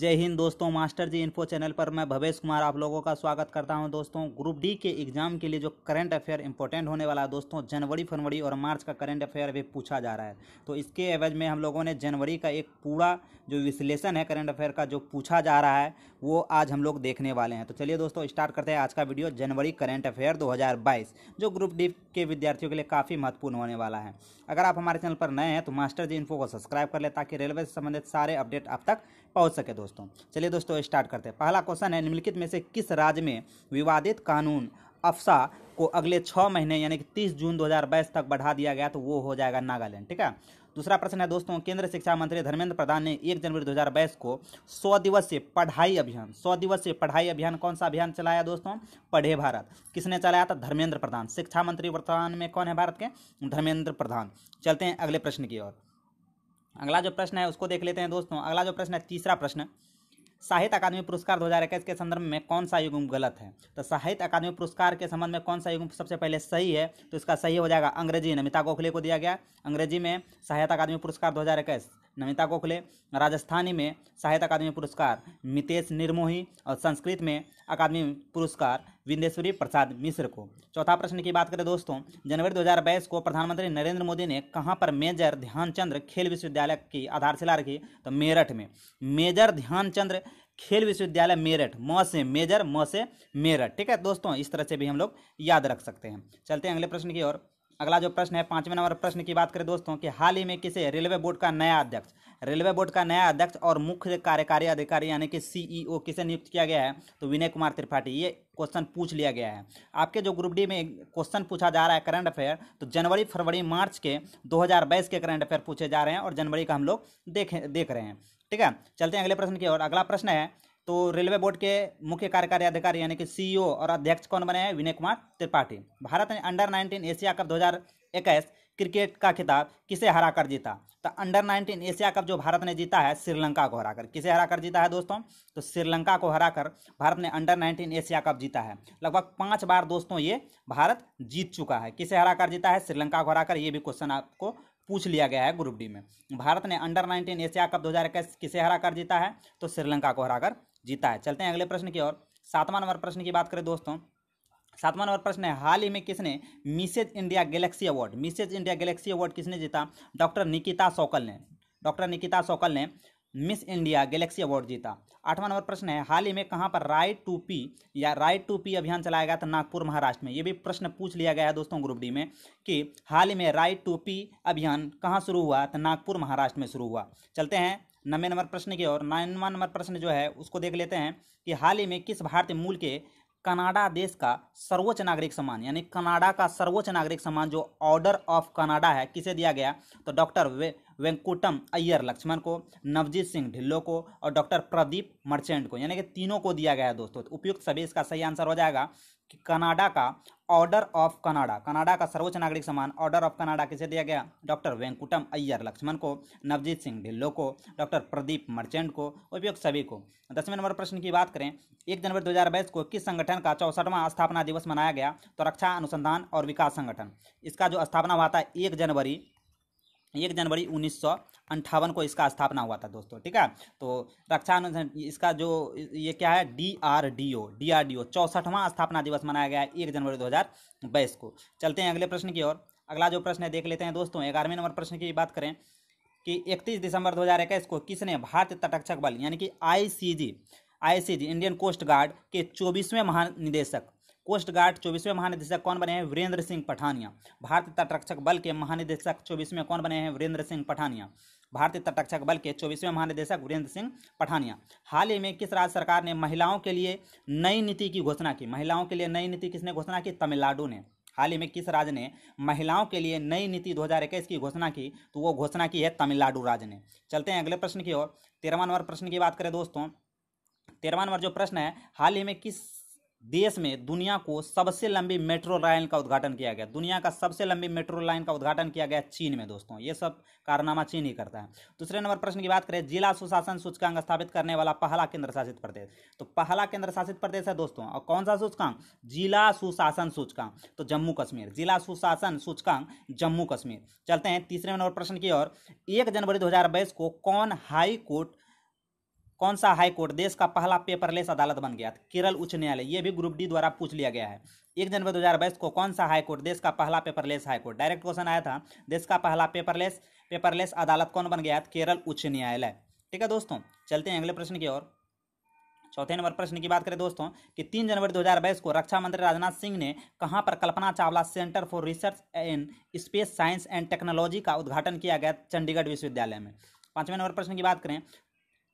जय हिंद दोस्तों master ji info channel पर मैं भवेश कुमार आप लोगों का स्वागत करता हूं दोस्तों ग्रुप डी के एग्जाम के लिए जो करंट अफेयर इंपॉर्टेंट होने वाला है दोस्तों जनवरी फरवरी और मार्च का करंट अफेयर भी पूछा जा रहा है तो इसके एवज में हम लोगों ने जनवरी का एक पूरा जो विश्लेषण है करंट अफेयर का जो पूछा जा रहा है वो आज हम लोग देखने वाले हैं तो चलिए दोस्तों स्टार्ट करते हैं आज का वीडियो जनवरी करंट अफेयर दो जो ग्रुप डी के विद्यार्थियों के लिए काफ़ी महत्वपूर्ण होने वाला है अगर आप हमारे चैनल पर नए हैं तो मास्टर जी इन्फो को सब्सक्राइब कर लें ताकि रेलवे से संबंधित सारे अपडेट आप तक पहुंच सके दोस्तों चलिए दोस्तों स्टार्ट करते हैं पहला क्वेश्चन है निम्नलिखित में से किस राज्य में विवादित कानून अफसा को अगले छः महीने यानी कि तीस जून दो तक बढ़ा दिया गया तो वो हो जाएगा नागालैंड ठीक है दूसरा प्रश्न है दोस्तों केंद्र शिक्षा मंत्री धर्मेंद्र प्रधान ने एक जनवरी 2022 को सौ दिवसीय पढ़ाई अभियान सौ दिवसीय पढ़ाई अभियान कौन सा अभियान चलाया दोस्तों पढ़े भारत किसने चलाया था धर्मेंद्र प्रधान शिक्षा मंत्री वर्तमान में कौन है भारत के धर्मेंद्र प्रधान चलते हैं अगले प्रश्न की ओर अगला जो प्रश्न है उसको देख लेते हैं दोस्तों अगला जो प्रश्न है तीसरा प्रश्न साहित्य अकादमी पुरस्कार 2021 के संदर्भ में कौन सा युग्म गलत है तो साहित्य अकादमी पुरस्कार के संबंध में कौन सा युग्म सबसे पहले सही है तो इसका सही हो जाएगा अंग्रेजी नमिता गोखले को दिया गया अंग्रेजी में साहित्य अकादमी पुरस्कार 2021 नमिता गोखले राजस्थानी में साहित्य अकादमी पुरस्कार मितेश निर्मोही और संस्कृत में अकादमी पुरस्कार विंदेश्वरी प्रसाद मिश्र को चौथा प्रश्न की बात करें दोस्तों जनवरी 2022 को प्रधानमंत्री नरेंद्र मोदी ने कहाँ पर मेजर ध्यानचंद्र खेल विश्वविद्यालय की आधारशिला रखी तो मेरठ में मेजर ध्यानचंद्र खेल विश्वविद्यालय मेरठ म से मेजर म से मेरठ ठीक है दोस्तों इस तरह से भी हम लोग याद रख सकते हैं चलते हैं अगले प्रश्न की ओर अगला जो प्रश्न है पांचवें नंबर प्रश्न की बात करें दोस्तों कि हाल ही में किसे रेलवे बोर्ड का नया अध्यक्ष रेलवे बोर्ड का नया अध्यक्ष और मुख्य कार्यकारी अधिकारी यानी कि सीईओ e किसे नियुक्त किया गया है तो विनय कुमार त्रिपाठी ये क्वेश्चन पूछ लिया गया है आपके जो ग्रुप डी में क्वेश्चन पूछा जा रहा है करंट अफेयर तो जनवरी फरवरी मार्च के दो के करंट अफेयर पूछे जा रहे हैं और जनवरी का हम लोग देख देख रहे हैं ठीक है चलते हैं अगले प्रश्न की और अगला प्रश्न है तो रेलवे बोर्ड के मुख्य कार्यकारी अधिकारी यानी कि सीईओ e और अध्यक्ष कौन बने हैं विनय कुमार त्रिपाठी भारत ने अंडर 19 एशिया कप 2021 क्रिकेट का खिताब किसे हरा कर जीता तो अंडर 19 एशिया कप जो भारत ने जीता है श्रीलंका को हराकर किसे हरा कर जीता है दोस्तों तो श्रीलंका को हराकर भारत ने अंडर 19 एशिया कप जीता है लगभग पाँच बार दोस्तों ये भारत जीत चुका है किसे हरा कर जीता है श्रीलंका को कर ये भी क्वेश्चन आपको पूछ लिया गया है ग्रुप डी में भारत ने अंडर 19 एशिया कप 2021 किसे हरा कर जीता है तो श्रीलंका को हराकर जीता है चलते हैं अगले प्रश्न की ओर सातवां नंबर प्रश्न की बात करें दोस्तों सातवां नंबर प्रश्न है हाल ही में किसने Mrs India Galaxy award Mrs India Galaxy award किसने जीता डॉक्टर निकिता सोकल ने डॉक्टर निकिता सोकल ने मिस इंडिया गैलेक्सी अवार्ड जीता आठवां नंबर प्रश्न है हाल ही में कहाँ पर राइट टू पी या राइट टू पी अभियान चलाया गया था नागपुर महाराष्ट्र में ये भी प्रश्न पूछ लिया गया है दोस्तों ग्रुप डी में कि हाल ही में राइट टू पी अभियान कहाँ शुरू हुआ तो नागपुर महाराष्ट्र में शुरू हुआ चलते हैं नब्बे नंबर प्रश्न की ओर नाइनवा नंबर प्रश्न जो है उसको देख लेते हैं कि हाल ही में किस भारतीय मूल के कनाडा देश का सर्वोच्च नागरिक सम्मान यानी कनाडा का सर्वोच्च नागरिक सम्मान जो ऑर्डर ऑफ कनाडा है किसे दिया गया तो डॉक्टर वेंकुटम अय्यर लक्ष्मण को नवजीत सिंह ढिल्लो को और डॉक्टर प्रदीप मर्चेंट को यानी कि तीनों को दिया गया है दोस्तों तो उपयुक्त सभी इसका सही आंसर हो जाएगा कि कनाडा का ऑर्डर ऑफ कनाडा कनाडा का सर्वोच्च नागरिक सम्मान ऑर्डर ऑफ कनाडा किसे दिया गया डॉक्टर वेंकुटम अय्यर लक्ष्मण को नवजीत सिंह ढिल्लो को डॉक्टर प्रदीप मर्चेंट को उपयुक्त सभी को दसवें नंबर प्रश्न की बात करें एक जनवरी दो को किस संगठन का चौसठवां स्थापना दिवस मनाया गया तो रक्षा अनुसंधान और विकास संगठन इसका जो स्थापना हुआ था एक जनवरी एक जनवरी उन्नीस सौ अंठावन को इसका स्थापना हुआ था दोस्तों ठीक है तो रक्षा अनुसंधान इसका जो ये क्या है D R D O D R D O चौसठवां स्थापना दिवस मनाया गया है एक जनवरी दो हज़ार बाईस को चलते हैं अगले प्रश्न की ओर अगला जो प्रश्न है देख लेते हैं दोस्तों ग्यारहवें नंबर प्रश्न की बात करें कि इकतीस दिसंबर इक्कीस को किसने भारतीय तटरक्षक बल यानी कि C ICG Indian Coast Guard के चौबीसवें महानिदेशक कोस्ट गार्ड चौबीसवें महानिदेशक कौन बने हैं वीरेंद्र सिंह पठानिया भारतीय तटरक्षक बल के महानिदेशक चौबीसवें कौन बने हैं वीरेंद्र सिंह पठानिया भारतीय तटरक्षक बल के चौबीसवें महानिदेशक वीरेंद्र सिंह पठानिया हाल ही में किस राज्य सरकार ने महिलाओं के लिए नई नीति की घोषणा की महिलाओं के लिए नई नीति किसने घोषणा की तमिलनाडु ने हाल ही में किस राज्य ने महिलाओं के लिए नई नीति 2021 की घोषणा की तो वो घोषणा की है तमिलनाडु राज्य ने चलते हैं अगले प्रश्न की ओर तेरहवा नंबर प्रश्न की बात करें दोस्तों तेरहवा नंबर जो प्रश्न है हाल ही में किस देश में दुनिया को सबसे लंबी मेट्रो लाइन का उद्घाटन किया गया दुनिया का सबसे लंबी मेट्रो लाइन का उद्घाटन किया गया चीन में दोस्तों ये सब कारनामा चीन ही करता है दूसरे नंबर प्रश्न की बात करें जिला सुशासन सूचकांक स्थापित करने वाला पहला केंद्र शासित प्रदेश तो पहला केंद्र शासित प्रदेश है दोस्तों और कौन सा सूचकांक जिला सुशासन सूचकांक तो जम्मू कश्मीर जिला सुशासन सूचकांक जम्मू कश्मीर चलते हैं तीसरे नंबर प्रश्न की ओर एक जनवरी दो को कौन हाई कोर्ट कौन सा हाई कोर्ट देश का पहला पेपरलेस अदालत बन गया केरल उच्च न्यायालय ये भी ग्रुप डी द्वारा पूछ लिया गया है एक जनवरी बाईस को कौन सा हाई कोर्ट देश का पहला paperless high court direct question आया था देश का पहला पेपरलेस पेपरलेस अदालत कौन बन गया केरल उच्च न्यायालय ठीक है दोस्तों चलते हैं अगले प्रश्न की ओर चौथे नंबर प्रश्न की बात करें दोस्तों कि तीन जनवरी 2022 को रक्षा मंत्री राजनाथ सिंह ने कहां पर Kalpana Chawla centre for research in space science and technology का उद्घाटन किया गया चंडीगढ़ विश्वविद्यालय में पांचवें नंबर प्रश्न की बात करें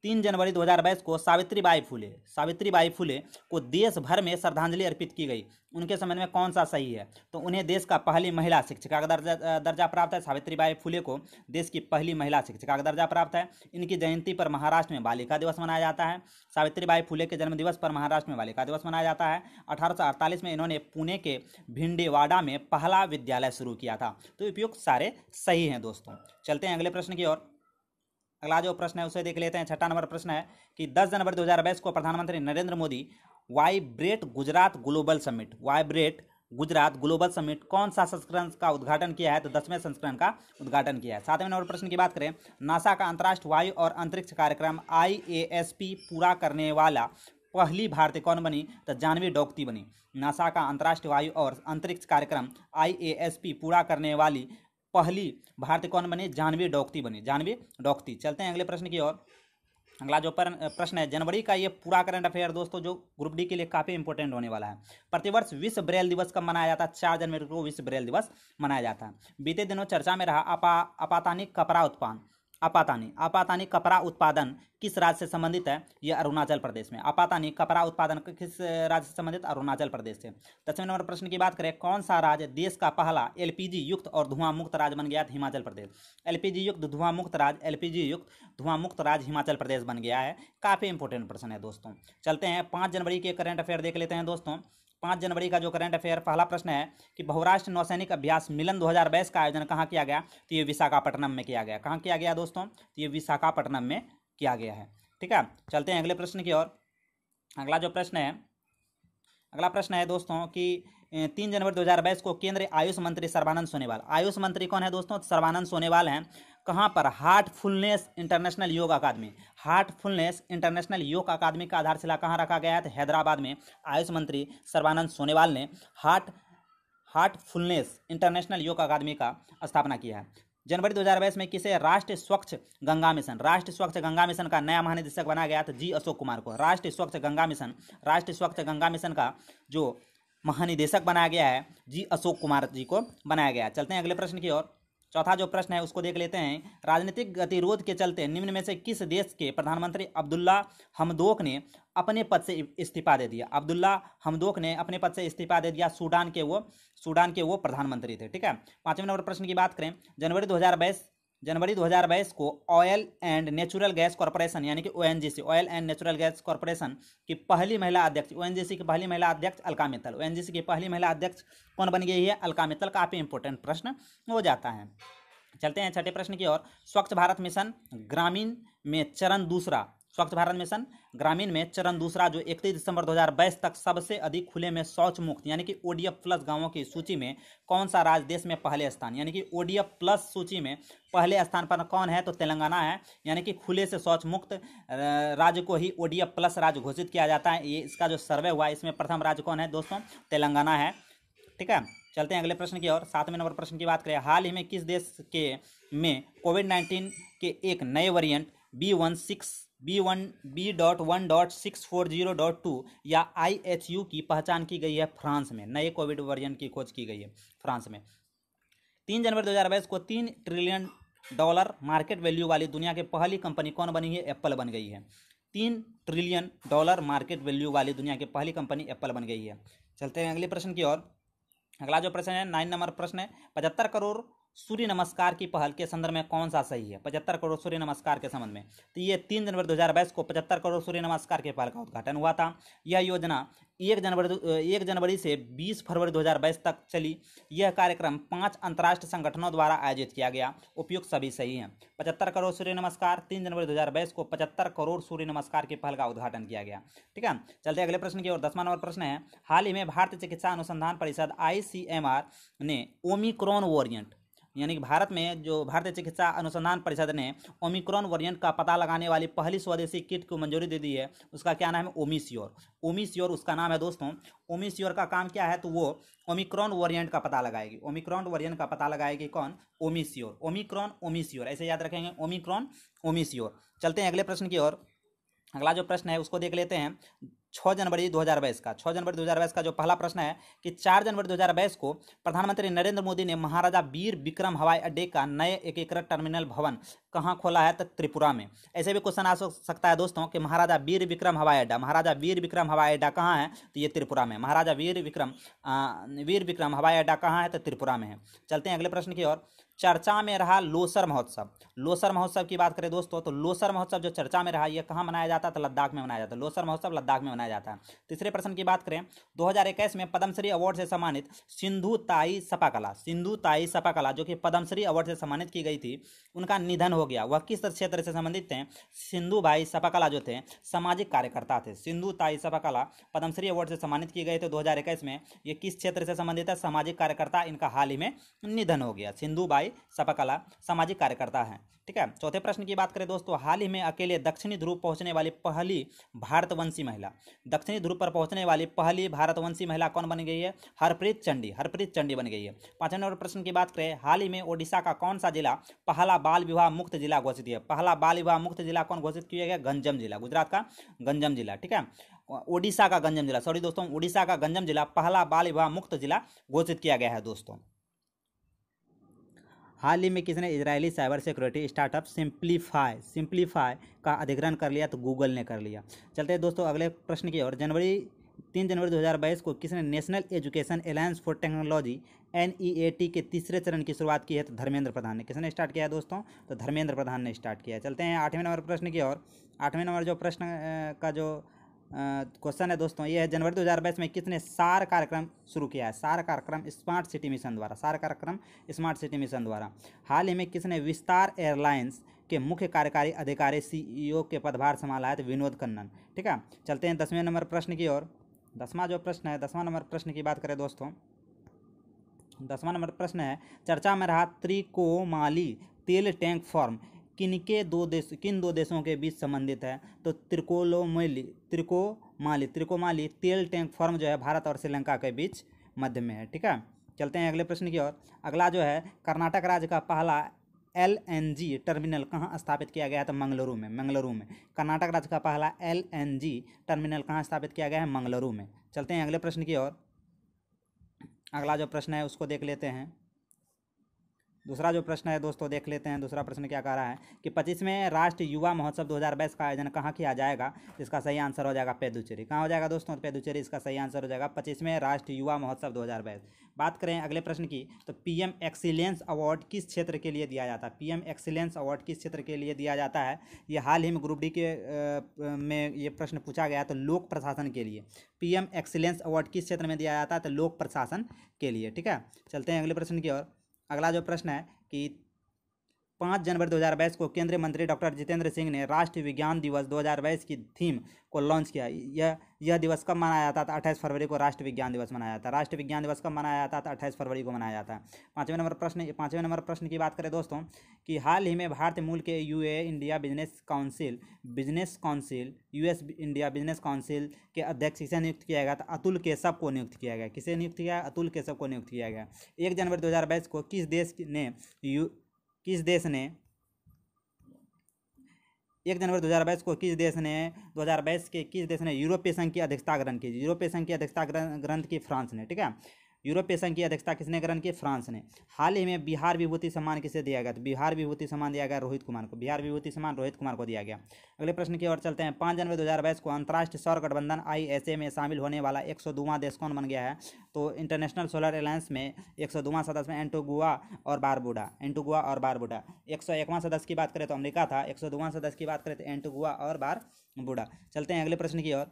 तीन जनवरी 2022 को सावित्री बाई फूले सावित्री बाई फूले को देश भर में श्रद्धांजलि अर्पित की गई उनके संबंध में कौन सा सही है तो उन्हें देश का पहली महिला शिक्षिका का दर्जा दर्जा प्राप्त है सावित्री बाई फूले को देश की पहली महिला शिक्षिका का दर्जा प्राप्त है इनकी जयंती पर महाराष्ट्र में बालिका दिवस मनाया जाता है सावित्री बाई फूले के जन्मदिवस पर महाराष्ट्र में बालिका दिवस मनाया जाता है अठारह में इन्होंने पुणे के भिंडेवाड़ा में पहला विद्यालय शुरू किया था तो उपयुक्त सारे सही हैं दोस्तों चलते हैं अगले प्रश्न की ओर अगला जो प्रश्न है उसे देख लेते हैं छठा नंबर प्रश्न है कि 10 जनवरी 2022 को प्रधानमंत्री Narendra Modi vibrant Gujarat global summit vibrant Gujarat global summit कौन सा संस्करण का उद्घाटन किया है तो दसवें संस्करण का उद्घाटन किया है सातवें नंबर प्रश्न की बात करें नासा का अंतर्राष्ट्रीय वायु और अंतरिक्ष कार्यक्रम आई पूरा करने वाला पहली भारतीय कौन बनी तो जानवी डोगती बनी नासा का अंतर्राष्ट्रीय वायु और अंतरिक्ष कार्यक्रम आई पूरा करने वाली पहली भारतीय कौन बनी जानवी डॉक्ती बनी जानवी डॉक्ती चलते हैं अगले प्रश्न की ओर अगला जो प्रश्न है जनवरी का ये पूरा करंट अफेयर दोस्तों जो ग्रुप डी के लिए काफी इंपॉर्टेंट होने वाला है प्रतिवर्ष विश्व ब्रेल दिवस कब मनाया जाता है चार जनवरी को विश्व ब्रेल दिवस मनाया जाता है बीते दिनों चर्चा में रहा अपा अपातानिक कपड़ा उत्पादन आपातानी आपातानी कपड़ा उत्पादन किस राज्य से संबंधित है यह अरुणाचल प्रदेश में आपातानी कपड़ा उत्पादन किस राज्य से संबंधित अरुणाचल प्रदेश से दसवें नंबर प्रश्न की बात करें कौन सा राज्य देश का पहला एलपीजी युक्त और धुआं मुक्त राज्य बन गया हिमाचल प्रदेश एलपीजी युक्त धुआं मुक्त राज्य एल युक्त धुआं मुक्त राज्य हिमाचल प्रदेश बन गया है काफ़ी इंपॉर्टेंट प्रश्न है दोस्तों चलते हैं पाँच जनवरी के करंट अफेयर देख लेते हैं दोस्तों पाँच जनवरी का जो करंट अफेयर पहला प्रश्न है कि बहुराष्ट्र नौसैनिक अभ्यास मिलन 2022 का आयोजन कहाँ किया गया तो ये विशाखापट्टनम में किया गया कहाँ किया गया दोस्तों तो ये विशाखापट्टनम में किया गया है ठीक है चलते हैं अगले प्रश्न की ओर अगला जो प्रश्न है अगला प्रश्न है दोस्तों कि तीन जनवरी 2022 को केंद्रीय आयुष मंत्री सर्वानंद सोनेवाल आयुष मंत्री कौन है दोस्तों तो सर्वानंद सोनेवाल हैं कहाँ पर हार्टफुलनेस इंटरनेशनल योग अकादमी हार्टफुलनेस इंटरनेशनल योग अकादमी का आधारशिला कहाँ रखा गया है तो हैदराबाद में आयुष मंत्री सर्वानंद सोनेवाल ने हार्ट हार्टफुलनेस इंटरनेशनल योग अकादमी का स्थापना किया है जनवरी 2022 में किसे राष्ट्रीय स्वच्छ गंगा मिशन राष्ट्रीय स्वच्छ गंगा मिशन का नया महानिदेशक बनाया गया था जी अशोक कुमार को राष्ट्रीय स्वच्छ गंगा मिशन राष्ट्रीय स्वच्छ गंगा मिशन का जो महानिदेशक बनाया गया है जी अशोक कुमार जी को बनाया गया चलते हैं अगले प्रश्न की ओर चौथा जो प्रश्न है उसको देख लेते हैं राजनीतिक गतिरोध के चलते निम्न में से किस देश के प्रधानमंत्री अब्दुल्ला हमदोक ने अपने पद से इस्तीफा दे दिया अब्दुल्ला हमदोक ने अपने पद से इस्तीफा दे दिया सूडान के वो सूडान के वो प्रधानमंत्री थे ठीक है पांचवें नंबर प्रश्न की बात करें जनवरी दो जनवरी 2022 को oil and natural gas corporation यानी कि ONGC oil and natural gas corporation की पहली महिला अध्यक्ष ओएनजीसी की पहली महिला अध्यक्ष अलका मित्तल ओएनजीसी की पहली महिला अध्यक्ष कौन बन गई है अलका मित्तल काफ़ी इंपॉर्टेंट प्रश्न हो जाता है चलते हैं छठे प्रश्न की ओर स्वच्छ भारत मिशन ग्रामीण में चरण दूसरा स्वच्छ भारत मिशन ग्रामीण में चरण दूसरा जो इकतीस दिसंबर 2022 तक सबसे अधिक खुले में शौच मुक्त यानी कि ओडीएफ प्लस गांवों की सूची में कौन सा राज्य देश में पहले स्थान यानी कि ओडीएफ प्लस सूची में पहले स्थान पर कौन है तो तेलंगाना है यानी कि खुले से शौच मुक्त राज्य को ही ओडीएफ प्लस राज्य घोषित किया जाता है ये इसका जो सर्वे हुआ इसमें प्रथम राज्य कौन है दोस्तों तेलंगाना है ठीक है चलते हैं अगले प्रश्न की ओर सातवें नंबर प्रश्न की बात करें हाल ही में किस देश के में कोविड नाइन्टीन के एक नए variant B one six B one B dot one dot six four zero dot two या आई एच यू की पहचान की गई है फ्रांस में नए कोविड वर्जन की खोज की गई है फ्रांस में तीन जनवरी दो हज़ार बाईस को तीन ट्रिलियन डॉलर मार्केट वैल्यू वाली दुनिया की पहली कंपनी कौन बनी है एप्पल बन गई है तीन ट्रिलियन डॉलर मार्केट वैल्यू वाली दुनिया की पहली कंपनी एप्पल बन गई है चलते हैं अगले प्रश्न की ओर अगला जो प्रश्न है नाइन नंबर प्रश्न है पचहत्तर करोड़ सूर्य नमस्कार की पहल के संदर्भ में कौन सा सही है पचहत्तर करोड़ सूर्य नमस्कार के संबंध में तो ये तीन जनवरी 2022 को पचहत्तर करोड़ सूर्य नमस्कार की पहल का उद्घाटन हुआ था यह योजना एक जनवरी एक जनवरी से 20 फरवरी 2022 तक चली यह कार्यक्रम पांच अंतर्राष्ट्रीय संगठनों द्वारा आयोजित किया गया उपयुक्त सभी सही हैं पचहत्तर करोड़ सूर्य नमस्कार तीन जनवरी बाईस को पचहत्तर करोड़ सूर्य नमस्कार के पहल का उद्घाटन किया गया ठीक है चलते अगले प्रश्न की ओर दसवां नंबर प्रश्न है हाल ही में भारतीय चिकित्सा अनुसंधान परिषद आई ने ओमिक्रॉन वॉरियंट यानी कि भारत में जो भारतीय चिकित्सा अनुसंधान परिषद ने ओमिक्रॉन वेरिएंट का पता लगाने वाली पहली स्वदेशी किट को मंजूरी दे दी है उसका क्या नाम है ओमिस्योर ओमिस्योर उसका नाम है दोस्तों ओमिस्योर का काम क्या है तो वो ओमिक्रॉन वेरिएंट का पता लगाएगी ओमिक्रॉन वेरिएंट का पता लगाएगी कौन ओमिस्योर ओमिक्रॉन ओमिस्योर ऐसे याद रखेंगे ओमिक्रॉन ओमिस्योर चलते हैं अगले प्रश्न की ओर अगला जो प्रश्न है उसको देख लेते हैं छः जनवरी दो हज़ार बाईस का छः जनवरी दो हजार बाईस का जो पहला प्रश्न है कि चार जनवरी दो हज़ार बाईस को प्रधानमंत्री नरेंद्र मोदी ने महाराजा वीर विक्रम हवाई अड्डे का नए एकीकृत टर्मिनल भवन कहाँ खोला है तो त्रिपुरा में ऐसे भी क्वेश्चन आ सकता है दोस्तों कि महाराजा वीर विक्रम हवाई अड्डा महाराजा वीर विक्रम हवाई अड्डा कहाँ है तो ये त्रिपुरा में महाराजा वीर विक्रम वीर विक्रम हवाई अड्डा कहाँ है तो त्रिपुरा में है चलते हैं अगले प्रश्न की ओर चर्चा में रहा लोसर महोत्सव लोसर महोत्सव की बात करें दोस्तों तो लोसर महोत्सव जो चर्चा में रहा यह कहाँ मनाया जाता है तो लद्दाख में मनाया जाता है लोसर महोत्सव लद्दाख में मनाया जाता है तीसरे प्रश्न की बात करें 2021 में पद्मश्री अवार्ड से सम्मानित सिंधु ताई सपा कला सिंधु ताई सपा कला जो कि पद्मश्री अवार्ड से सम्मानित की गई थी उनका निधन हो गया वह किस क्षेत्र से संबंधित थे सिंधु भाई सपा कला जो थे सामाजिक कार्यकर्ता थे सिंधु ताई सपा कला पद्मश्री अवार्ड से सम्मानित किए गए थे दो में ये किस क्षेत्र से संबंधित है सामाजिक कार्यकर्ता इनका हाल ही में निधन हो गया सिंधु भाई भाई सपाकला सामाजिक कार्यकर्ता है ठीक है चौथे प्रश्न की बात करें दोस्तों हाल ही में अकेले दक्षिणी ध्रुव पहुंचने वाली पहली भारतवंशी महिला दक्षिणी ध्रुव पर पहुंचने वाली पहली भारतवंशी महिला कौन बन गई है हरप्रीत चंडी हरप्रीत चंडी बन गई है पांचवें नंबर प्रश्न की बात करें हाल ही में ओडिशा का कौन सा जिला पहला बाल विवाह मुक्त जिला घोषित किया पहला बाल विवाह मुक्त जिला कौन घोषित किया गया गंजम जिला गुजरात का गंजम जिला ठीक है ओडिशा का गंजम जिला सॉरी दोस्तों ओडिशा का गंजम जिला पहला बाल विवाह मुक्त जिला घोषित किया गया है दोस्तों हाल ही में किसने Israeli cyber security startup simplify simplify का अधिग्रहण कर लिया तो गूगल ने कर लिया चलते हैं दोस्तों अगले प्रश्न की ओर जनवरी तीन जनवरी 2022 को किसने national education alliance for technology N के तीसरे चरण की शुरुआत की है तो धर्मेंद्र प्रधान ने किसने स्टार्ट किया है दोस्तों तो धर्मेंद्र प्रधान ने स्टार्ट किया है चलते हैं आठवें नंबर प्रश्न की ओर आठवें नंबर जो प्रश्न का जो क्वेश्चन है दोस्तों ये है जनवरी 2022 में किसने सार कार्यक्रम शुरू किया है सार कार्यक्रम स्मार्ट सिटी मिशन द्वारा सार कार्यक्रम स्मार्ट सिटी मिशन द्वारा हाल ही में किसने विस्तार एयरलाइंस के मुख्य कार्यकारी अधिकारी सीईओ e के पदभार संभाला है तो विनोद कन्नन ठीक है चलते हैं दसवें नंबर प्रश्न की ओर दसवां जो प्रश्न है दसवां नंबर प्रश्न की बात करें दोस्तों दसवां नंबर प्रश्न है चर्चा में रहा त्रिकोमाली तेल टैंक फॉर्म किनके दो देश किन दो देशों के बीच संबंधित है तो त्रिकोलोमली त्रिकोमाली त्रिकोमाली तेल टैंक फर्म जो है भारत और श्रीलंका के बीच मध्य में है ठीक है चलते हैं अगले प्रश्न की ओर अगला जो है कर्नाटक राज्य का पहला एल एन जी टर्मिनल कहाँ स्थापित किया गया है तो मंगलुरु में मंगलुरु में कर्नाटक राज्य का पहला एल एन जी टर्मिनल कहाँ स्थापित किया गया है मंगलुरु में चलते हैं अगले प्रश्न की ओर अगला जो प्रश्न है उसको देख लेते हैं दूसरा जो प्रश्न है दोस्तों देख लेते हैं दूसरा प्रश्न क्या कह रहा है कि पच्चीसवें राष्ट्रीय युवा महोत्सव बाईस का आयोजन कहाँ किया जाएगा इसका सही आंसर हो जाएगा पेदुचेरी कहाँ हो जाएगा दोस्तों तो पेदुचेरी इसका सही आंसर हो जाएगा पच्चीसवें राष्ट्रीय युवा महोत्सव दो बात करें अगले प्रश्न की तो पीएम एक्सीलेंस अवार्ड किस क्षेत्र के लिए दिया जाता है पीएम एक्सीलेंस अवार्ड किस क्षेत्र के लिए दिया जाता है ये हाल ही में ग्रुप डी के आ, में ये प्रश्न पूछा गया तो लोक प्रशासन के लिए पीएम एक्सीलेंस अवार्ड किस क्षेत्र में दिया जाता है तो लोक प्रशासन के लिए ठीक है चलते हैं अगले प्रश्न की ओर अगला जो प्रश्न है कि पाँच जनवरी 2022 को केंद्रीय मंत्री डॉक्टर जितेंद्र सिंह ने राष्ट्रीय विज्ञान दिवस 2022 की थीम को लॉन्च किया यह यह दिवस कब मनाया जाता था अट्ठाईस फरवरी को राष्ट्रीय विज्ञान दिवस मनाया जाता है राष्ट्रीय विज्ञान दिवस कब मनाया जाता था अट्ठाईस फरवरी को मनाया जाता है पाँचवें नंबर प्रश्न पाँचवें नंबर प्रश्न की बात करें दोस्तों कि हाल ही में भारतीय मूल के U India business council business council US India business council के अध्यक्ष किसे नियुक्त किया गया था अतुल केशव को नियुक्त किया गया किसे नियुक्त किया अतुल केशव को नियुक्त किया गया एक जनवरी दो को किस देश ने यू किस देश ने एक जनवरी 2022 को किस देश ने 2022 के किस देश ने यूरोपीय संघ की अध्यक्षता ग्रहण की यूरोपीय संघ की अध्यक्षता ग्रंथ की फ्रांस ने ठीक है यूरोपीय संघ की अध्यक्षता किसने ग्रहण की फ्रांस ने हाल ही में बिहार विभूति सम्मान किसे दिया गया तो बिहार विभूति सम्मान दिया गया रोहित कुमार को बिहार विभूति सम्मान रोहित कुमार को दिया गया अगले प्रश्न की ओर चलते हैं पाँच जनवरी दो को अंतर्राष्ट्रीय सौर गठबंधन आई में शामिल होने वाला एक देश कौन बन गया है तो इंटरनेशनल सोलर अलायंस में एक सदस्य में एंटोगुआ और बारबुडा एंटोगुआ और बारबुडा एक सदस्य की बात करें तो अमरीका था एक सदस्य की बात करें तो एंटोगुआ और बारबुडा चलते हैं अगले प्रश्न की ओर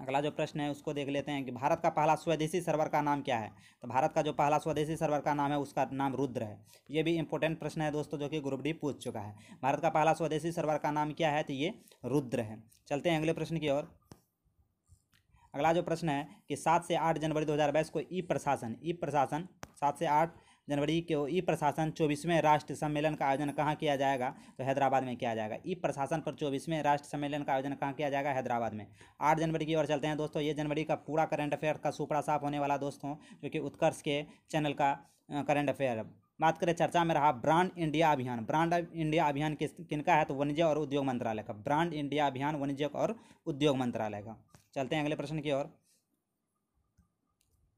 अगला जो प्रश्न है उसको देख लेते हैं कि भारत का पहला स्वदेशी सर्वर का नाम क्या है तो भारत का जो पहला स्वदेशी सर्वर का नाम है उसका नाम रुद्र है ये भी इंपॉर्टेंट प्रश्न है दोस्तों जो कि ग्रुप डी पूछ चुका है भारत का पहला स्वदेशी सर्वर का नाम क्या है तो ये रुद्र है चलते हैं अगले प्रश्न की ओर अगला जो प्रश्न है कि सात से आठ जनवरी दो को ई प्रशासन ई प्रशासन सात से आठ जनवरी को ई प्रशासन चौबीसवें राष्ट्र सम्मेलन का आयोजन कहाँ किया जाएगा तो हैदराबाद में किया जाएगा ई प्रशासन पर चौबीसवें राष्ट्र सम्मेलन का आयोजन कहाँ किया जाएगा हैदराबाद में आठ जनवरी की ओर चलते हैं दोस्तों ये जनवरी का पूरा करंट अफेयर का सुपड़ा साफ होने वाला दोस्तों जो कि उत्कर्ष के चैनल का करंट अफेयर बात करें चर्चा में रहा ब्रांड इंडिया अभियान ब्रांड इंडिया अभियान किस किनका है तो वाणिज्य और उद्योग मंत्रालय का ब्रांड इंडिया अभियान वाणिज्य और उद्योग मंत्रालय का चलते हैं अगले प्रश्न की ओर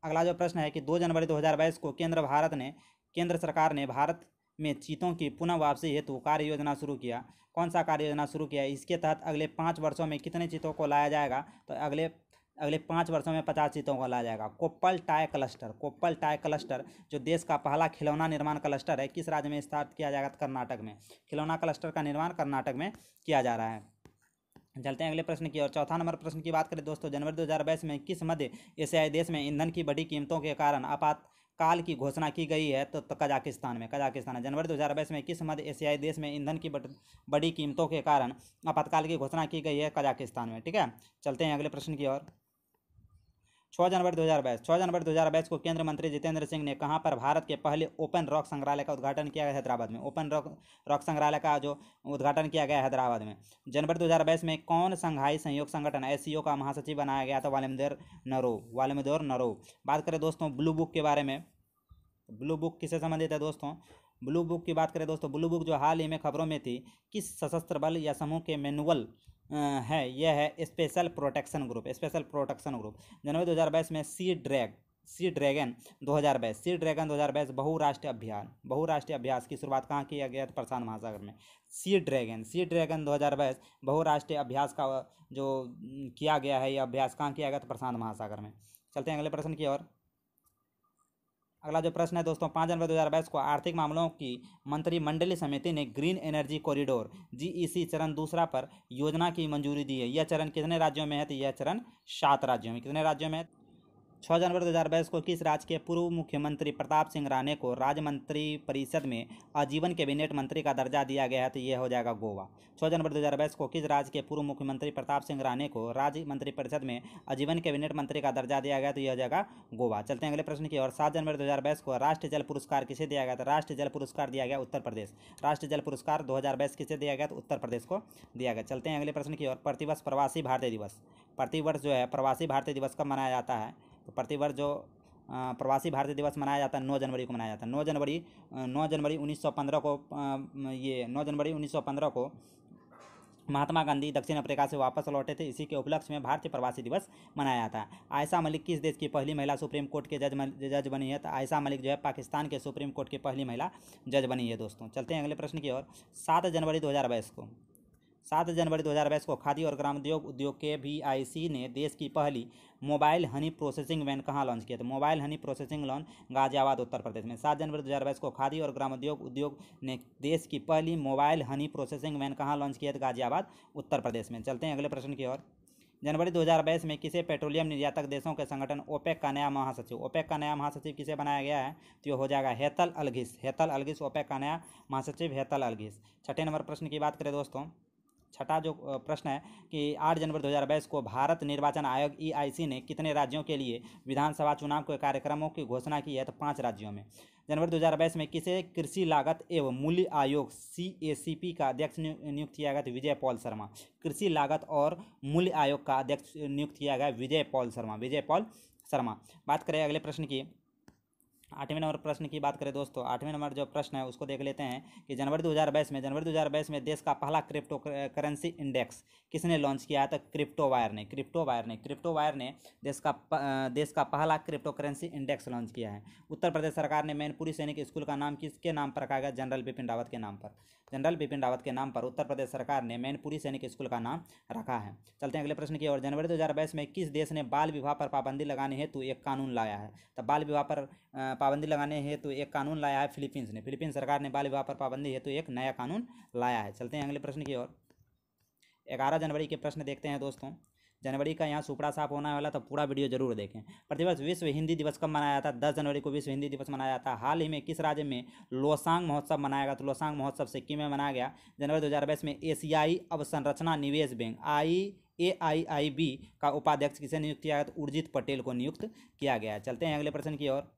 अगला जो प्रश्न है कि दो जनवरी बाईस को केंद्र भारत ने केंद्र सरकार ने भारत में चीतों की पुनः वापसी हेतु कार्य योजना शुरू किया कौन सा कार्य योजना शुरू किया इसके तहत अगले पाँच वर्षों में कितने चीतों को लाया जाएगा तो अगले अगले पाँच वर्षों में पचास चीतों को लाया जाएगा Koppal toy cluster Koppal toy cluster जो देश का पहला खिलौना निर्माण क्लस्टर है किस राज्य में स्थापित किया जाएगा कर्नाटक में खिलौना क्लस्टर का निर्माण कर्नाटक में किया जा रहा है चलते हैं अगले प्रश्न की और चौथा नंबर प्रश्न की बात करें दोस्तों जनवरी बाईस में किस मध्य एशियाई देश में ईंधन की बड़ी कीमतों के कारण आपात काल की घोषणा की गई है तो, तो कजाकिस्तान में कजाकिस्तान है जनवरी बाईस में किस मध्य एशियाई देश में ईंधन की बड़ी कीमतों के कारण आपातकाल की घोषणा की गई है कजाकिस्तान में ठीक है चलते हैं अगले प्रश्न की ओर छः जनवरी 2022 छः जनवरी 2022 को केंद्रीय मंत्री जितेंद्र सिंह ने कहाँ पर भारत के पहले ओपन रॉक संग्रहालय का उद्घाटन किया गया हैदराबाद में ओपन रॉक रॉक संग्रहालय का जो उद्घाटन किया गया हैदराबाद में जनवरी 2022 में कौन संघाई सहयोग संगठन एस का महासचिव बनाया गया था वालमदेर नरो वालमदेर नरो बात करें दोस्तों ब्लू बुक के बारे में ब्लू बुक किससे संबंधित है दोस्तों ब्लू बुक की बात करें दोस्तों ब्लू बुक जो हाल ही में खबरों में थी किस सशस्त्र बल या समूह के मैनुअल है यह है special protection group special protection group जनवरी 2022 में sea drag sea dragon 2022 sea dragon 2022 बहुराष्ट्रीय अभियान बहुराष्ट्रीय अभ्यास की शुरुआत कहाँ किया गया था प्रशांत महासागर में सी ड्रैगन सी ड्रैगन 2022 बहुराष्ट्रीय अभ्यास का जो किया गया है यह अभ्यास कहाँ किया गया था प्रशांत महासागर में चलते हैं अगले प्रश्न की ओर अगला जो प्रश्न है दोस्तों पाँच जनवरी बाईस को आर्थिक मामलों की मंत्रिमंडलीय समिति ने ग्रीन एनर्जी कॉरिडोर जीईसी चरण दूसरा पर योजना की मंजूरी दी है यह चरण कितने राज्यों में है तो यह चरण सात राज्यों में कितने राज्यों में है छः जनवरी बाईस को किस राज्य के पूर्व मुख्यमंत्री प्रताप सिंह राणे को राज्य मंत्री परिषद में आजीवन कैबिनेट मंत्री का दर्जा दिया गया है तो यह हो जाएगा गोवा छः जनवरी बाईस को किस राज्य के पूर्व मुख्यमंत्री प्रताप सिंह राणे को राज्य मंत्री परिषद में आजीवन कैबिनेट मंत्री का दर्जा दिया गया तो यह हो जाएगा गोवा चलते हैं अगले प्रश्न की और सात जनवरी दो को राष्ट्रीय जल पुरस्कार किसे दिया गया था तो राष्ट्रीय जल पुरस्कार दिया गया उत्तर प्रदेश राष्ट्रीय जल पुरस्कार दो किसे दिया गया तो उत्तर प्रदेश को दिया गया चलते हैं अगले प्रश्न की और प्रतिवर्ष प्रवासी भारतीय दिवस प्रतिवर्ष जो है प्रवासी भारतीय दिवस कब मनाया जाता है तो प्रतिवर्ष जो प्रवासी भारतीय दिवस मनाया जाता है नौ जनवरी को मनाया जाता है नौ जनवरी नौ जनवरी 1915 को ये नौ जनवरी 1915 को महात्मा गांधी दक्षिण अफ्रीका से वापस लौटे थे इसी के उपलक्ष्य में भारतीय प्रवासी दिवस मनाया जाता है आयशा मलिक किस देश की पहली महिला सुप्रीम कोर्ट के जज जज बनी है तो आयशा मलिक जो है पाकिस्तान के सुप्रीम कोर्ट की पहली महिला जज बनी है दोस्तों चलते हैं अगले प्रश्न की ओर सात जनवरी दो को सात जनवरी 2022 को खादी और ग्रामोद्योग उद्योग के भी ने देश की पहली मोबाइल हनी प्रोसेसिंग वैन कहाँ लॉन्च किया था मोबाइल हनी प्रोसेसिंग लॉन गाजियाबाद उत्तर प्रदेश में सात जनवरी 2022 को खादी और ग्रामोद्योग उद्योग ने देश की पहली मोबाइल हनी प्रोसेसिंग वैन कहाँ लॉन्च किया था गाजियाबाद उत्तर प्रदेश में चलते हैं अगले प्रश्न की ओर जनवरी 2022 में किसे पेट्रोलियम निर्यातक देशों के संगठन ओपेक का नया महासचिव ओपेक का नया महासचिव किसे बनाया गया है तो ये हो जाएगा Haitham Al Ghais Haitham Al Ghais OPEC का नया महासचिव हेतल अलगिस छठे नंबर प्रश्न की बात करें दोस्तों छठा जो प्रश्न है कि आठ जनवरी 2022 को भारत निर्वाचन आयोग ईआईसी e ने कितने राज्यों के लिए विधानसभा चुनाव के कार्यक्रमों की घोषणा की है तो पाँच राज्यों में जनवरी 2022 में किसे कृषि लागत एवं मूल्य आयोग सी का अध्यक्ष नियुक्त किया गया विजय पॉल शर्मा कृषि लागत और मूल्य आयोग का अध्यक्ष नियुक्त किया गया विजय पॉल शर्मा विजय पॉल शर्मा बात करें अगले प्रश्न की आठवें नंबर प्रश्न की बात करें दोस्तों आठवें नंबर जो प्रश्न है उसको देख लेते हैं कि जनवरी 2022 में जनवरी 2022 में देश का पहला क्रिप्टो करेंसी इंडेक्स किसने लॉन्च किया था क्रिप्टो वायर ने क्रिप्टो वायर ने क्रिप्टो वायर ने देश का देश का पहला क्रिप्टो करेंसी इंडेक्स लॉन्च किया है उत्तर प्रदेश सरकार ने मैनपुरी सैनिक स्कूल का नाम किसके नाम पर रखा गया जनरल बिपिन रावत के नाम पर जनरल बिपिन रावत के नाम पर उत्तर प्रदेश सरकार ने मैनपुरी सैनिक स्कूल का नाम रखा है चलते हैं अगले प्रश्न की ओर जनवरी दो में किस देश ने बाल विवाह पर पाबंदी लगाने हेतु एक कानून लाया है तब तो बाल विवाह पर पाबंदी लगाने हेतु एक कानून लाया है फिलीपींस ने फिलीपींस सरकार ने बाल विवाह पर पाबंदी हेतु एक नया कानून लाया है चलते हैं अगले प्रश्न की ओर ग्यारह जनवरी के प्रश्न देखते हैं दोस्तों जनवरी का यहाँ सुपड़ा साफ होने वाला तो पूरा वीडियो जरूर देखें प्रतिवर्ष विश्व हिंदी दिवस कब मनाया जाता है दस जनवरी को विश्व हिंदी दिवस मनाया जाता है हाल ही में किस राज्य में लोसांग महोत्सव मनाया गया तो लोसांग महोत्सव सिक्किम में मनाया गया जनवरी दो में एशियाई अवसंरचना निवेश बैंक आई ए आई आई बी का उपाध्यक्ष किसे नियुक्त किया गया तो उर्जित पटेल को नियुक्त किया गया चलते हैं अगले प्रश्न की ओर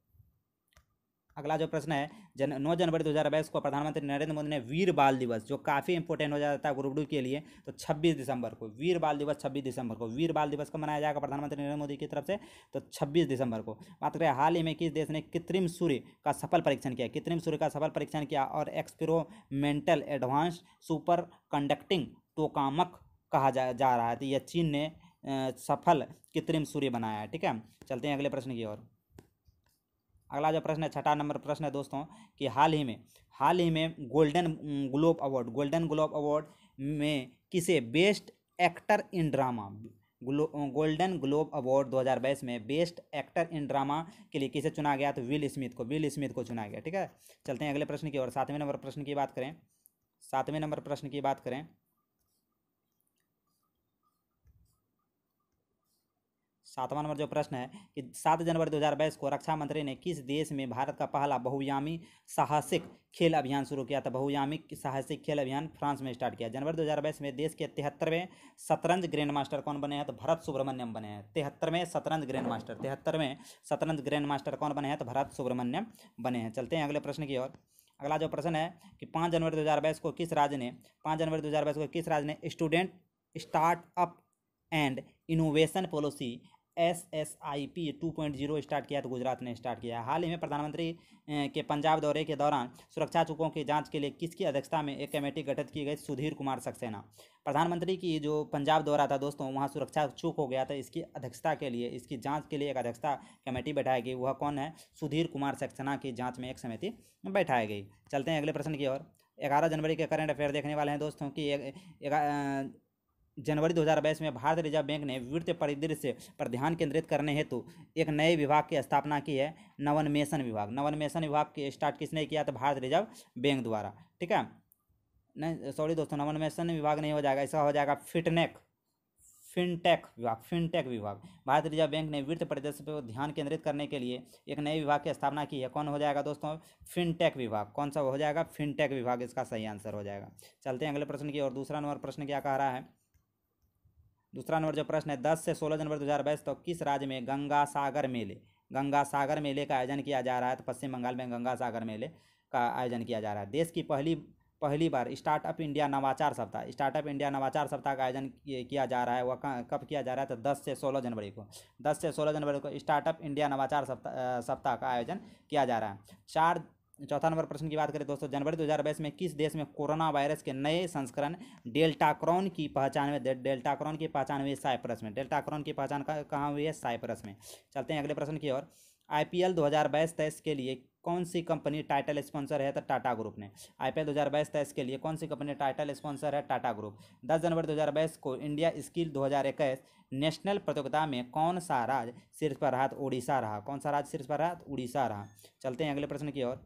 अगला जो प्रश्न है जन नौ जनवरी 2022 को प्रधानमंत्री नरेंद्र मोदी ने वीर बाल दिवस जो काफ़ी इंपॉर्टेंट हो जाता है गुरुडू के लिए तो 26 दिसंबर को वीर बाल दिवस 26 दिसंबर को वीर बाल दिवस को मनाया जाएगा प्रधानमंत्री नरेंद्र मोदी की तरफ से तो 26 दिसंबर को बात करें हाल ही में किस देश ने कृत्रिम सूर्य का सफल परीक्षण किया कृत्रिम सूर्य का सफल परीक्षण किया और experimental advance superconducting tokamak कहा जा, जा रहा है तो यह चीन ने सफल कृत्रिम सूर्य बनाया है ठीक है चलते हैं अगले प्रश्न की ओर अगला जो प्रश्न है छठा नंबर प्रश्न है दोस्तों कि हाल ही में हाल ही में Golden Globe award Golden Globe award में किसे best actor in drama Golden Globe award 2022 में बेस्ट एक्टर इन ड्रामा के लिए किसे चुना गया तो विल स्मिथ को विल स्मिथ को चुना गया ठीक है चलते हैं अगले प्रश्न की और सातवें नंबर प्रश्न की बात करें सातवें नंबर प्रश्न की बात करें सातवां नंबर जो प्रश्न है कि सात जनवरी 2022 को रक्षा मंत्री ने किस देश में भारत का पहला बहुयामी साहसिक खेल अभियान शुरू किया था बहुयामी साहसिक खेल अभियान फ्रांस में स्टार्ट किया जनवरी 2022 में देश के तिहत्तरवें शतरंज ग्रैंड मास्टर कौन बने हैं तो भरत सुब्रमण्यम बने हैं तिहत्तरवें शतरंज ग्रैंड मास्टर तिहत्तरवें शतरंज ग्रैंड मास्टर कौन बने हैं तो भरत सुब्रमण्यम बने हैं चलते हैं अगले प्रश्न की ओर अगला जो प्रश्न है कि पाँच जनवरी बाईस को किस राज्य ने पाँच जनवरी बाईस को किस राज्य ने student startup and innovation policy S S I P two point zero start किया तो गुजरात ने स्टार्ट किया हाल ही में प्रधानमंत्री के पंजाब दौरे के दौरान सुरक्षा चुकों की जांच के लिए किसकी अध्यक्षता में एक कमेटी गठित की गई सुधीर कुमार सक्सेना प्रधानमंत्री की जो पंजाब दौरा था दोस्तों वहाँ सुरक्षा चूक हो गया था इसकी अध्यक्षता के लिए इसकी जाँच के लिए एक अध्यक्षता कमेटी बैठाई गई वह कौन है सुधीर कुमार सक्सेना की जाँच में एक समिति बैठाई गई चलते हैं अगले प्रश्न की ओर ग्यारह जनवरी के करंट अफेयर देखने वाले हैं दोस्तों की जनवरी 2022 में भारत रिजर्व बैंक ने वित्तीय परिदृश्य पर ध्यान केंद्रित करने हेतु एक नए विभाग की स्थापना की है नवोन्मेषण विभाग नवोन्मेषण विभाग के स्टार्ट किसने किया तो भारत रिजर्व बैंक द्वारा ठीक है नहीं सॉरी दोस्तों नवोन्मेषण विभाग नहीं हो जाएगा ऐसा हो जाएगा फिटनेक फिनटेक विभाग फिनटेक विभाग भारत रिजर्व बैंक ने वित्त परिदृश्य पर ध्यान केंद्रित करने के लिए एक नए विभाग की स्थापना की है कौन हो जाएगा दोस्तों फिनटेक विभाग कौन सा हो जाएगा फिनटेक विभाग इसका सही आंसर हो जाएगा चलते हैं अगले प्रश्न की और दूसरा नंबर प्रश्न क्या कह रहा है दूसरा नंबर जो प्रश्न है दस से सोलह जनवरी दो हज़ार बाईस तक तो किस राज्य में गंगा सागर मेले गंगा सागर मेले का आयोजन किया जा रहा है तो पश्चिम बंगाल में गंगा सागर मेले का आयोजन किया जा रहा है देश की पहली पहली बार स्टार्टअप इंडिया नवाचार सप्ताह स्टार्टअप इंडिया नवाचार सप्ताह का आयोजन किया जा रहा है वह कब किया जा रहा है तो 10 से 16 जनवरी को 10 से 16 जनवरी को स्टार्टअप इंडिया नवाचार सप्ताह सप्ताह का आयोजन किया जा रहा है चार चौथा नंबर प्रश्न की बात करें दोस्तों जनवरी 2022 में किस देश में कोरोना वायरस के नए संस्करण डेल्टाक्रॉन की पहचान में डेल्टाक्रॉन की पहचान हुई है साइप्रस में डेल्टाक्रॉन की पहचान कहाँ हुई है साइप्रस में चलते हैं अगले प्रश्न की ओर आईपीएल 2022 तेईस के लिए कौन सी कंपनी टाइटल स्पॉन्सर है तो टाटा ग्रुप ने आई पी तेईस के लिए कौन सी कंपनी टाइटल स्पॉन्सर है टाटा ग्रुप 10 जनवरी 2022 को इंडिया स्किल 2021 नेशनल प्रतियोगिता में कौन सा राज्य शीर्ष पर रहा तो उड़ीसा रहा कौन सा राज्य शीर्ष पर रहा तो उड़ीसा रहा चलते हैं अगले प्रश्न की ओर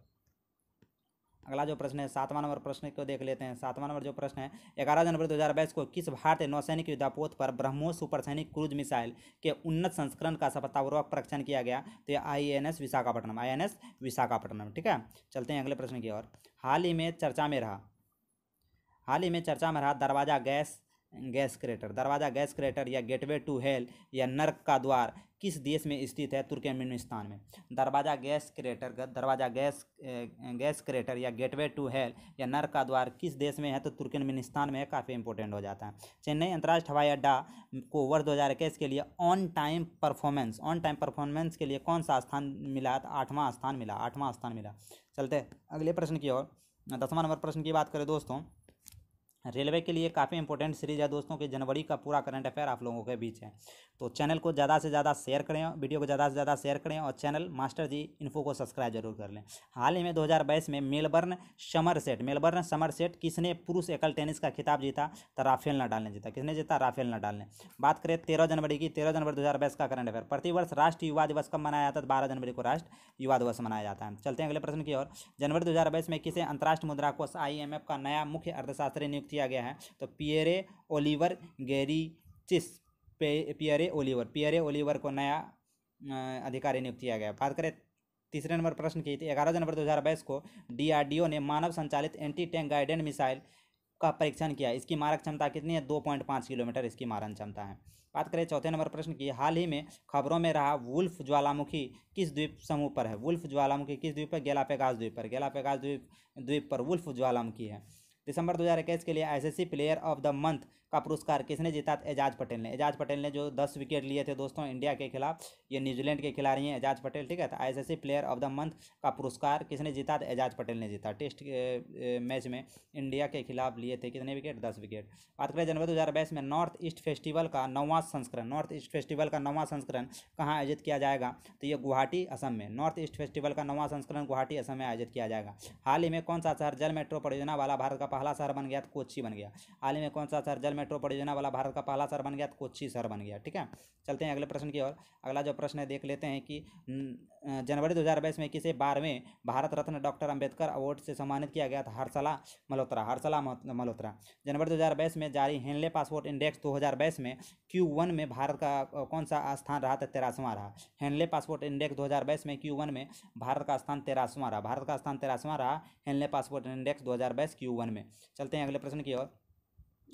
अगला जो प्रश्न है सातवां नंबर प्रश्न को देख लेते हैं सातवां नंबर जो प्रश्न है ग्यारह जनवरी दो को किस भारतीय नौसैनिक युद्धापोत पर ब्रह्मोस सुपरसैनिक क्रूज मिसाइल के उन्नत संस्करण का सफलतापूर्वक परीक्षण किया गया तो यह I N S Visakhapatnam I N S Visakhapatnam ठीक है चलते हैं अगले प्रश्न की ओर हाल ही में चर्चा में रहा हाल ही में चर्चा में रहा Darvaza gas gas crater Darvaza gas crater या गेटवे टू हेल या नर्क का द्वार किस देश में स्थित है तुर्कमेनिस्तान में Darvaza gas crater Darvaza gas gas crater या गेटवे टू हेल या नर्क का द्वार किस देश में है तो तुर्कमेनिस्तान में काफ़ी इंपॉर्टेंट हो जाता है चेन्नई अंतर्राष्ट्रीय हवाई अड्डा को वर्ष दो हज़ार इक्कीस के लिए on time performance on time performance के लिए कौन सा स्थान मिला तो आठवां स्थान मिला आठवां स्थान मिला चलते अगले प्रश्न की ओर दसवां नंबर प्रश्न की बात करें दोस्तों रेलवे के लिए काफ़ी इंपॉर्टेंट सीरीज है दोस्तों कि जनवरी का पूरा करंट अफेयर आप लोगों के बीच है तो चैनल को ज़्यादा से ज़्यादा शेयर करें वीडियो को ज़्यादा से ज़्यादा शेयर करें और चैनल मास्टर जी इन्फो को सब्सक्राइब जरूर कर लें हाल ही में दो में Melbourne summer set Melbourne summer set किसने पुरुष एकल टेनिस का खिताब जीता तो राफेल नडाल ने जीता किसने जीता राफेल नडाल ने बात करें तेरह जनवरी की तेरह जनवरी दो का करंट अफेयर प्रतिवर्ष राष्ट्रीय युवा दिवस कब मनाया जाता है बारह जनवरी को राष्ट्र युवा दिवस मनाया जाता है चलते हैं अगले प्रश्न की ओर जनवरी दो में किसे अंतर्राष्ट्रीय मुद्रा कोष आई का नया मुख्य अर्थशास्त्री नियुक्त किया गया है तो Pierre Olivier Gourinchas Pierre Olivier Pierre Olivier को नया अधिकारी नियुक्त किया गया बात करें तीसरे नंबर प्रश्न की थी ग्यारह जनवरी दो हज़ार बाईस को डीआरडीओ ने मानव संचालित एंटी टैंक गाइडेड मिसाइल का परीक्षण किया इसकी मारक क्षमता कितनी है दो पॉइंट पाँच किलोमीटर इसकी मारक क्षमता है बात करें चौथे नंबर प्रश्न की हाल ही में खबरों में रहा वुल्फ ज्वालामुखी किस द्वीप समूह पर है वुल्फ ज्वालामुखी किस द्वीप पर गैलापेगास द्वीप पर गैलापेगास द्वीप द्वीप पर वुल्फ ज्वालामुखी है दिसंबर 2021 के लिए ICC player of the month का पुरस्कार किसने जीता एजाज पटेल ने एजाज पटेल ने जो दस विकेट लिए थे दोस्तों इंडिया के खिलाफ ये न्यूजीलैंड के खिलाड़ी हैं एजाज पटेल ठीक है तो ICC player of the month का पुरस्कार किसने जीता एजाज पटेल ने जीता टेस्ट मैच में इंडिया के खिलाफ लिए थे कितने विकेट दस विकेट बात करें जनवरी दो में नॉर्थ ईस्ट फेस्टिवल का नवा संस्करण नॉर्थ ईस्ट फेस्टिवल का नवा संस्करण कहाँ आयोजित किया जाएगा तो ये गुवाहाटी असम में नॉर्थ ईस्ट फेस्टिवल का नवा संस्करण गुवाहाटी असम में आयोजित किया जाएगा हाल ही में कौन सा शहर जल मेट्रो परियोजना वाला भारत का पहला शहर बन गया तो कोची बन गया हाल ही में कौन सा शहर जल मेट्रो परियोजना वाला भारत का पहला शहर बन गया तो कोच्ची शहर बन गया ठीक है चलते हैं अगले प्रश्न की ओर अगला जो प्रश्न है देख लेते हैं कि जनवरी दो में किसे बारहवें भारत रत्न डॉक्टर अम्बेडकर अवार्ड से सम्मानित किया गया था हर्षला मल्होत्रा हर्षला मल्होत्रा जनवरी दो में जारी हेनले पासपोर्ट इंडेक्स दो में क्यू वन में भारत का कौन सा स्थान रहा था तो तेरासवां रहा हेनले पासपोर्ट इंडेक्स दो में क्यू वन में भारत का स्थान तेरासवां रहा भारत का स्थान तेरासवां रहा हेनले पासपोर्ट इंडेक्स दो क्यू वन में चलते हैं अगले प्रश्न की ओर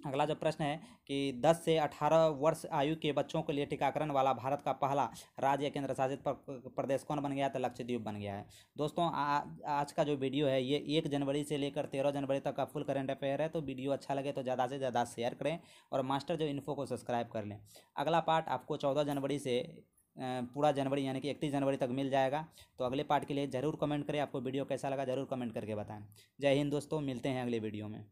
अगला जो प्रश्न है कि 10 से 18 वर्ष आयु के बच्चों के लिए टीकाकरण वाला भारत का पहला राज्य केंद्र शासित प्रदेश कौन बन गया तो लक्षद्वीप बन गया है दोस्तों आ, आज का जो वीडियो है ये एक जनवरी से लेकर तेरह जनवरी तक का फुल करेंट अफेयर है तो वीडियो अच्छा लगे तो ज़्यादा से ज़्यादा शेयर करें और मास्टर जो इन्फो को सब्सक्राइब कर लें अगला पार्ट आपको चौदह जनवरी से पूरा जनवरी यानी कि इकतीस जनवरी तक मिल जाएगा तो अगले पार्ट के लिए ज़रूर कमेंट करें आपको वीडियो कैसा लगा ज़रूर कमेंट करके बताएं जय हिंद दोस्तों मिलते हैं अगले वीडियो में